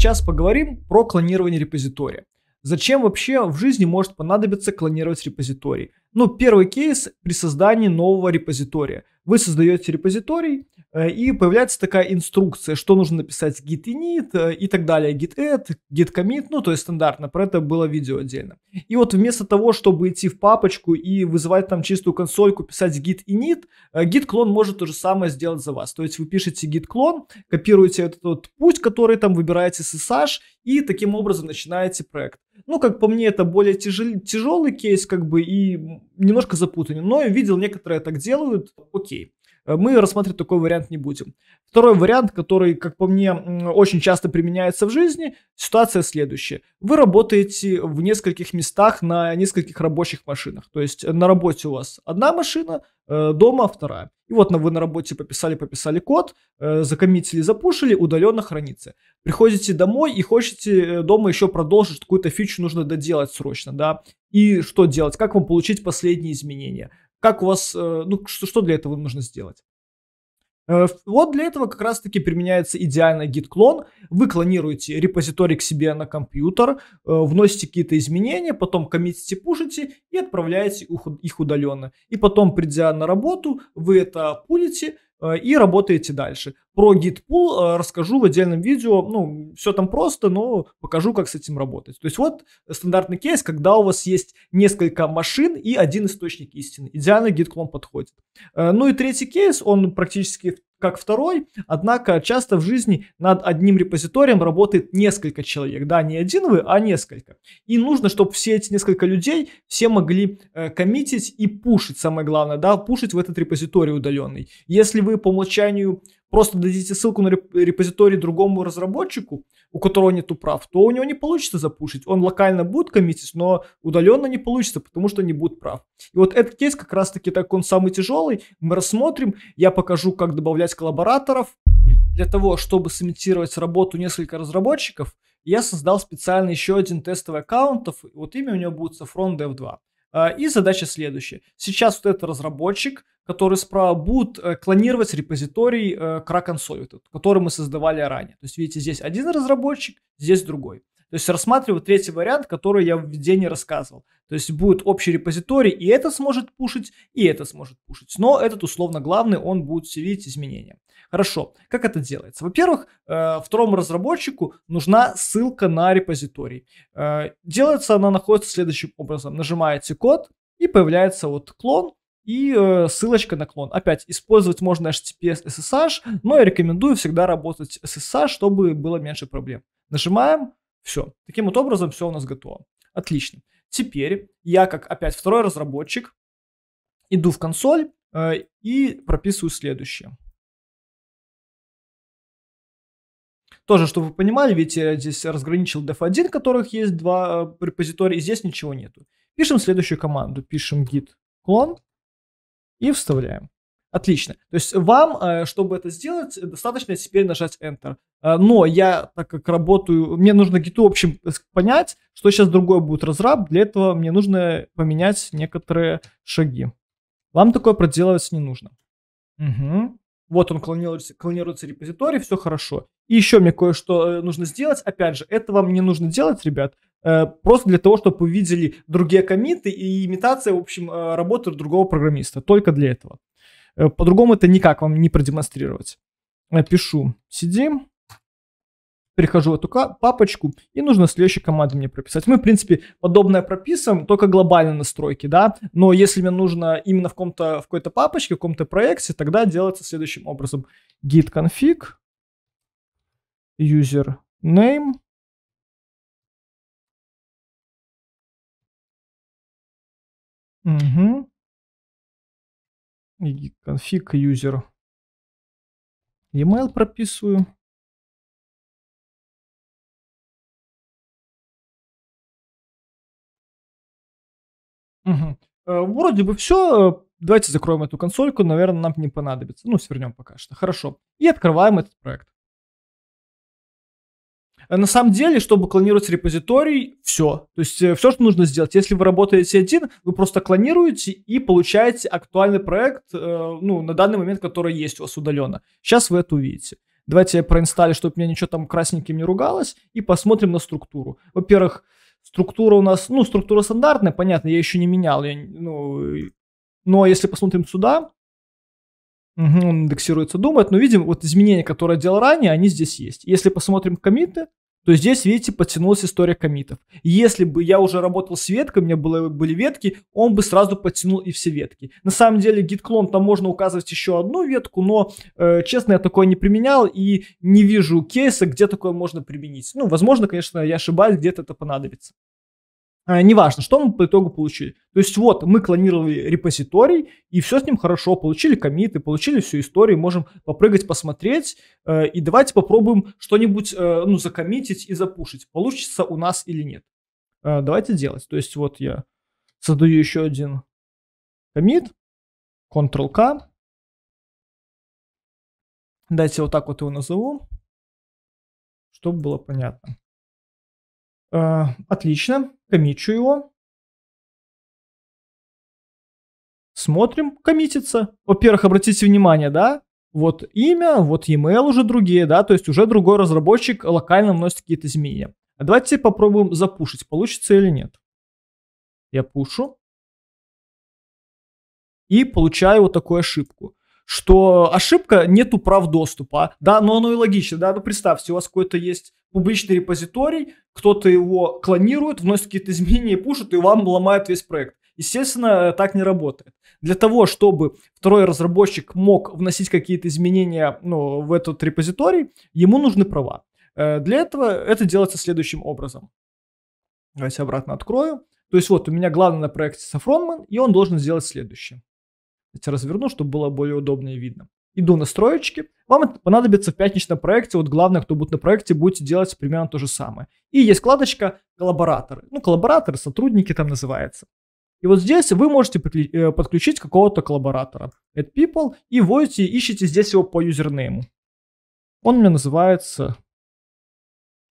сейчас поговорим про клонирование репозитория. Зачем вообще в жизни может понадобиться клонировать репозиторий? Ну, первый кейс при создании нового репозитория. Вы создаете репозиторий, э, и появляется такая инструкция, что нужно написать git init э, и так далее, git add, git commit, ну, то есть стандартно, про это было видео отдельно. И вот вместо того, чтобы идти в папочку и вызывать там чистую консольку, писать git init, э, git клон может то же самое сделать за вас. То есть вы пишете git клон, копируете этот вот путь, который там выбираете SSH, и таким образом начинаете проект. Ну, как по мне, это более тяжел, тяжелый кейс, как бы, и немножко запутанен, но я видел, некоторые так делают, окей. Э, мы рассматривать такой вариант не будем. Второй вариант, который, как по мне, очень часто применяется в жизни, ситуация следующая. Вы работаете в нескольких местах на нескольких рабочих машинах. То есть э, на работе у вас одна машина, э, дома вторая. И вот вы на работе пописали, пописали код, закоммитили, запушили, удаленно хранится. Приходите домой и хотите дома еще продолжить какую-то фичу, нужно доделать срочно, да. И что делать? Как вам получить последние изменения? Как у вас, э, ну, что, для этого нужно сделать? Э, вот для этого как раз-таки применяется идеальный git клон Вы клонируете репозиторий к себе на компьютер, э, вносите какие-то изменения, потом коммитите, пушите и отправляете их удаленно. И потом, придя на работу, вы это пулите, Э, и работаете дальше. Про Git гитпул э, расскажу в отдельном видео. Ну, все там просто, но покажу, как с этим работать. То есть вот стандартный кейс, когда у вас есть несколько машин и один источник истины. Идеально Git clone подходит. Э, ну и третий кейс, он практически как второй, однако часто в жизни над одним репозиторием работает несколько человек, да, не один вы, а несколько. И нужно, чтобы все эти несколько людей, все могли э, коммитить и пушить, самое главное, да, пушить в этот репозиторий удаленный. Если вы по умолчанию просто дадите ссылку на репозиторий другому разработчику, у которого нету прав, то у него не получится запушить. Он локально будет коммитить, но удаленно не получится, потому что не будет прав. И вот этот кейс как раз-таки так он самый тяжелый. Мы рассмотрим, я покажу, как добавлять коллабораторов. Для того, чтобы сымитировать работу несколько разработчиков, я создал специально еще один тестовый аккаунт, вот имя у него будет Saffron Dev 2. А, и задача следующая. Сейчас вот этот разработчик который справа, будет э, клонировать репозиторий э, Kraken Solid, который мы создавали ранее. То есть, видите, здесь один разработчик, здесь другой. То есть рассматриваю третий вариант, который я в введении рассказывал. То есть будет общий репозиторий, и это сможет пушить, и это сможет пушить. Но этот условно главный, он будет все видеть изменения. Хорошо, как это делается? Во-первых, э, второму разработчику нужна ссылка на репозиторий. Делается она, находится следующим образом. Нажимаете код, и появляется вот клон, и э, ссылочка на клон. Опять, использовать можно HTTPS SSH, но я рекомендую всегда работать с SSH, чтобы было меньше проблем. Нажимаем, все. Таким вот образом все у нас готово. Отлично. Теперь я, как опять второй разработчик, иду в консоль э, и прописываю следующее. Тоже, чтобы вы понимали, ведь я здесь разграничил def1, которых есть два э, репозитория, и здесь ничего нету. Пишем следующую команду. Пишем git clone и вставляем. Отлично. То есть вам, э, чтобы это сделать, достаточно теперь нажать Enter. Э, но я, так как работаю, мне нужно гиту, в общем, э, понять, что сейчас другое будет разраб. Для этого мне нужно поменять некоторые шаги. Вам такое проделывать не нужно. Угу. Вот он клонируется, клонируется репозиторий, все хорошо. И еще мне кое-что нужно сделать. Опять же, это вам не нужно делать, ребят. Э, просто для того, чтобы увидели другие комиты и имитация, в общем, э, работы другого программиста. Только для этого. Э, по-другому это никак вам не продемонстрировать. Пишу сидим, перехожу в эту папочку, и нужно следующую команды мне прописать. Мы, в принципе, подобное прописываем, только глобальные настройки, да, но если мне нужно именно в, каком-то, в какой-то папочке, в каком-то проекте, тогда делается следующим образом. git config, user name, Угу. конфиг юзер, E-mail прописываю. Угу. Вроде бы все. Давайте закроем эту консольку. Наверное, нам не понадобится. Ну, свернем пока что. Хорошо. И открываем этот проект. Э, на самом деле, чтобы клонировать репозиторий, все. То есть э, все, что нужно сделать. Если вы работаете один, вы просто клонируете и получаете актуальный проект, э, ну, на данный момент, который есть у вас удаленно. Сейчас вы это увидите. Давайте я проинсталлю, чтобы меня ничего там красненьким не ругалось, и посмотрим на структуру. Во-первых, структура у нас, ну, структура стандартная, понятно, я еще не менял, я, ну, но если посмотрим сюда, угу, он индексируется, думает, но видим, вот изменения, которые я делал ранее, они здесь есть. Если посмотрим комиты, то здесь, видите, подтянулась история комитов. Если бы я уже работал с веткой, у меня было, были ветки, он бы сразу подтянул и все ветки. На самом деле, гид-клон там можно указывать еще одну ветку, но, э, честно, я такое не применял и не вижу кейса, где такое можно применить. Ну, возможно, конечно, я ошибаюсь, где-то это понадобится. А, неважно, что мы по итогу получили. То есть вот мы клонировали репозиторий, и все с ним хорошо, получили комиты, получили всю историю, можем попрыгать, посмотреть, э, и давайте попробуем что-нибудь э, ну, закоммитить и запушить, получится у нас или нет. Э, давайте делать. То есть вот я создаю еще один комит, Ctrl-K, дайте вот так вот его назову, чтобы было понятно. Э, отлично, комичу его. Смотрим, коммитится. Во-первых, обратите внимание, да, вот имя, вот email уже другие, да, то есть уже другой разработчик локально вносит какие-то изменения. А давайте попробуем запушить, получится или нет. Я пушу. И получаю вот такую ошибку что ошибка, нету прав доступа. Да, но оно и логично. Да, ну представьте, у вас какой-то есть публичный репозиторий, кто-то его клонирует, вносит какие-то изменения, и пушит, и вам ломает весь проект. Естественно, так не работает. Для того, чтобы второй разработчик мог вносить какие-то изменения ну, в этот репозиторий, ему нужны права. Э, для этого это делается следующим образом. Давайте обратно открою. То есть вот у меня главный на проекте Сафронман, и он должен сделать следующее. Давайте разверну, чтобы было более удобно и видно. Иду на строечки. Вам это понадобится в пятничном проекте. Вот главное, кто будет на проекте, будете делать примерно то же самое. И есть вкладочка «Коллабораторы». Ну, коллабораторы, сотрудники там называется. И вот здесь вы можете э, подключить какого-то коллаборатора. Add people. И вводите, ищите здесь его по юзернейму. Он у меня называется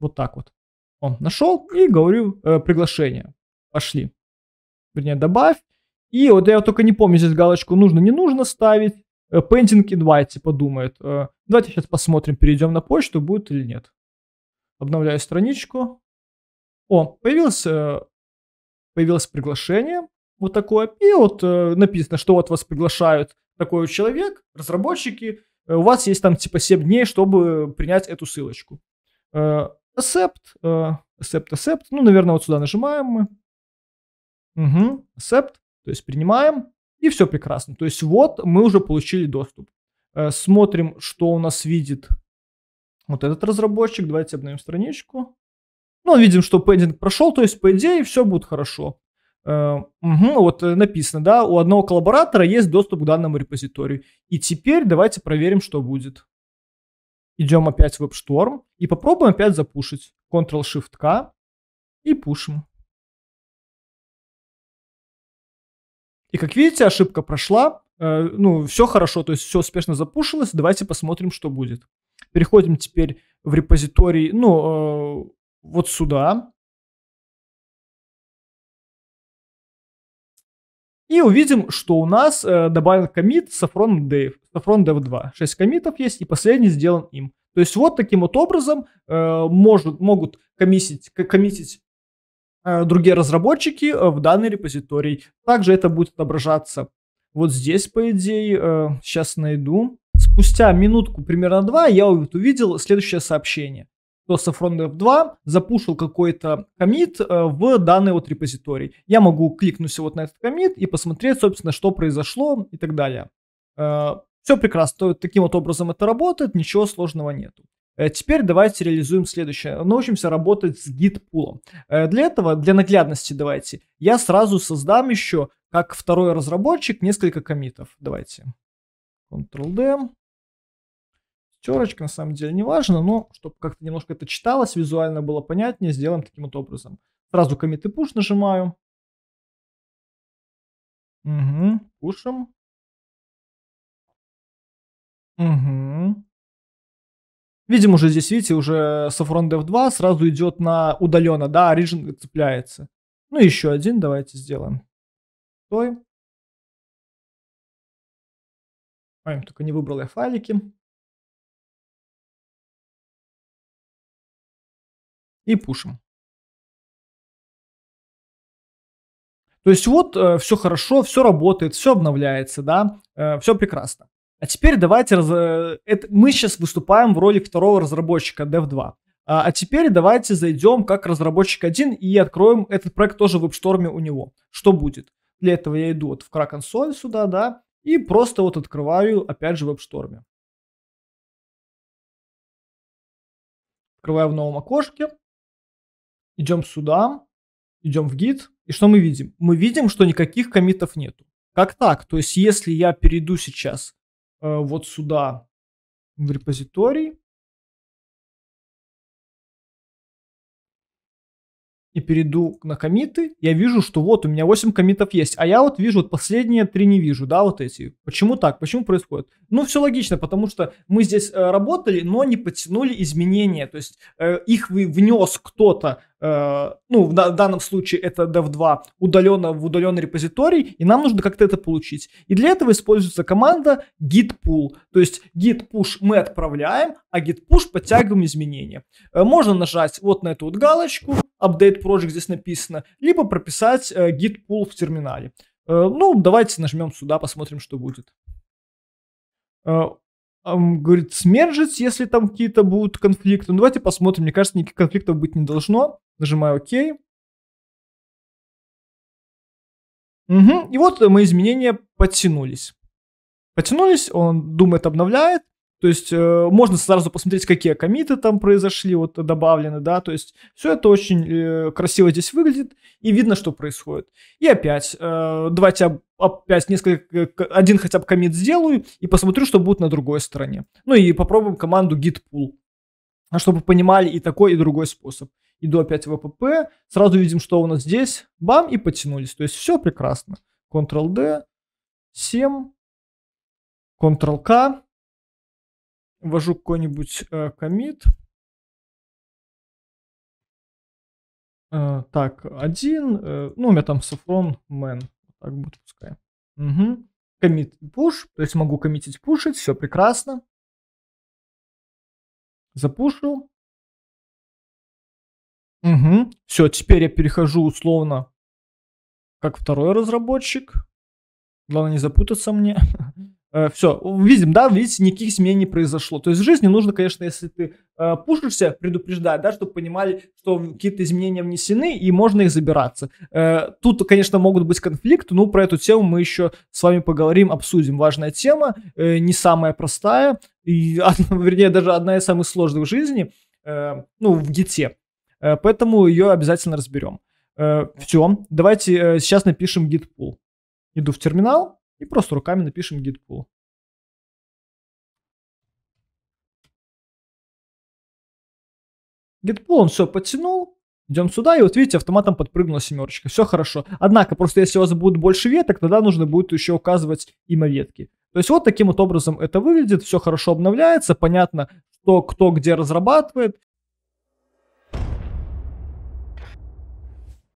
вот так вот. Он нашел и говорю э, приглашение. Пошли. Вернее, добавь. И вот я только не помню здесь галочку нужно, не нужно ставить. Э, Pending invite, типа, думает. Э, давайте сейчас посмотрим, перейдем на почту, будет или нет. Обновляю страничку. О, появилось, э, появилось приглашение вот такое. И вот написано, что вот вас приглашают такой человек, разработчики. У вас есть там типа 7 дней, чтобы принять эту ссылочку. Accept, accept, accept. Ну, наверное, вот сюда нажимаем мы. Угу, accept. То есть принимаем, и все прекрасно. То есть вот мы уже получили доступ. Э, смотрим, что у нас видит вот этот разработчик. Давайте обновим страничку. Ну, видим, что пендинг прошел, то есть, по идее, все будет хорошо. Угу, вот э, написано, да, у одного коллаборатора есть доступ к данному репозиторию. И теперь давайте проверим, что будет. Идем опять в WebStorm и попробуем опять запушить. Ctrl-Shift-K и пушим. И как видите, ошибка прошла, э, ну, все хорошо, то есть все успешно запушилось, давайте посмотрим, что будет. Переходим теперь в репозиторий, ну, э, вот сюда. И увидим, что у нас э, добавлен комит Saffron Dev, Saffron Dev 2. 6 комитов есть, и последний сделан им. То есть вот таким вот образом э, может, могут коммитить, коммитить Э, другие разработчики э, в данный репозиторий. Также это будет отображаться вот здесь, по идее. Э, сейчас найду. Спустя минутку, примерно 2, я увидел следующее сообщение то Saffron 2 запушил какой-то комит в данный вот репозиторий. Я могу кликнуть вот на этот комит и посмотреть, собственно, что произошло и так далее. Все прекрасно, таким вот образом это работает, ничего сложного нету. Э, теперь давайте реализуем следующее. Научимся работать с гид-пулом. Э, для этого, для наглядности давайте, я сразу создам еще, как второй разработчик, несколько комитов. Давайте. Ctrl-D. Терочка, на самом деле, не важно, но чтобы как-то немножко это читалось, визуально было понятнее, сделаем таким вот образом. Сразу commit push нажимаю. Угу, пушим. Угу. Видимо, уже здесь, видите, уже Saffron Dev 2 сразу идет на удаленно, да, Origin цепляется. Ну, еще один давайте сделаем. Стой. Ой, а, только не выбрал я файлики. И пушим. То есть вот э, все хорошо, все работает, все обновляется, да, э, все прекрасно. А теперь давайте... Раз... Э, это... Мы сейчас выступаем в роли второго разработчика Dev 2. А, а, теперь давайте зайдем как разработчик один и откроем этот проект тоже в AppStorm у него. Что будет? Для этого я иду вот в кра консоль сюда, да, и просто вот открываю опять же в AppStorm. Открываю в новом окошке. Идем сюда, идем в гид. И что мы видим? Мы видим, что никаких комитов нету. Как так? То есть, если я перейду сейчас Э, вот сюда в репозиторий. И перейду на комиты, я вижу, что вот у меня 8 комитов есть. А я вот вижу, вот последние 3 не вижу, да, вот эти. Почему так? Почему происходит? Ну, все логично, потому что мы здесь э, работали, но не подтянули изменения. То есть э, их внес кто-то Э, ну, в, данном случае это dev2, удаленно в удаленный репозиторий, и нам нужно как-то это получить. И для этого используется команда git pull, то есть git push мы отправляем, а git push подтягиваем изменения. Э, можно нажать вот на эту вот галочку, update project здесь написано, либо прописать э, git pull в терминале. ну, давайте нажмем сюда, посмотрим, что будет говорит, смержить, если там какие-то будут конфликты. Ну, давайте посмотрим. Мне кажется, никаких конфликтов быть не должно. Нажимаю ОК. Угу. И вот э, мои изменения подтянулись. Подтянулись, он думает, обновляет. То есть э, можно сразу посмотреть, какие комиты там произошли, вот добавлены, да, то есть все это очень э, красиво здесь выглядит и видно, что происходит. И опять, э, давайте опять несколько, э, один хотя бы комит сделаю и посмотрю, что будет на другой стороне. Ну и попробуем команду git pull, а чтобы понимали и такой, и другой способ. Иду опять в app, сразу видим, что у нас здесь, бам, и потянулись. То есть все прекрасно. Ctrl-D, 7, Ctrl-K, ввожу какой-нибудь э, Э, так, один, э, ну, у меня там сафрон man, так будет пускай. Угу. Commit и то есть могу коммитить, пушить, все прекрасно. Запушил. Угу. Все, теперь я перехожу условно как второй разработчик. Главное не запутаться мне. Э, все, видим, да, видите, никаких изменений не произошло. То есть в жизни нужно, конечно, если ты э, пушишься, предупреждать, да, чтобы понимали, что какие-то изменения внесены и можно их забираться. Э, тут, конечно, могут быть конфликты, но про эту тему мы еще с вами поговорим, обсудим. Важная тема, э, не самая простая, и, вернее, даже одна из самых сложных в жизни, э, ну, в ГИТе. Э, поэтому ее обязательно разберем. Э, все, давайте э, сейчас напишем Git pull. Иду в терминал и просто руками напишем git pull. Git pull он все подтянул, Идем сюда, и вот видите, автоматом подпрыгнула семерочка. Все хорошо. Однако, просто если у вас будет больше веток, тогда нужно будет еще указывать имя ветки. То есть вот таким вот образом это выглядит, все хорошо обновляется, понятно, кто, кто где разрабатывает,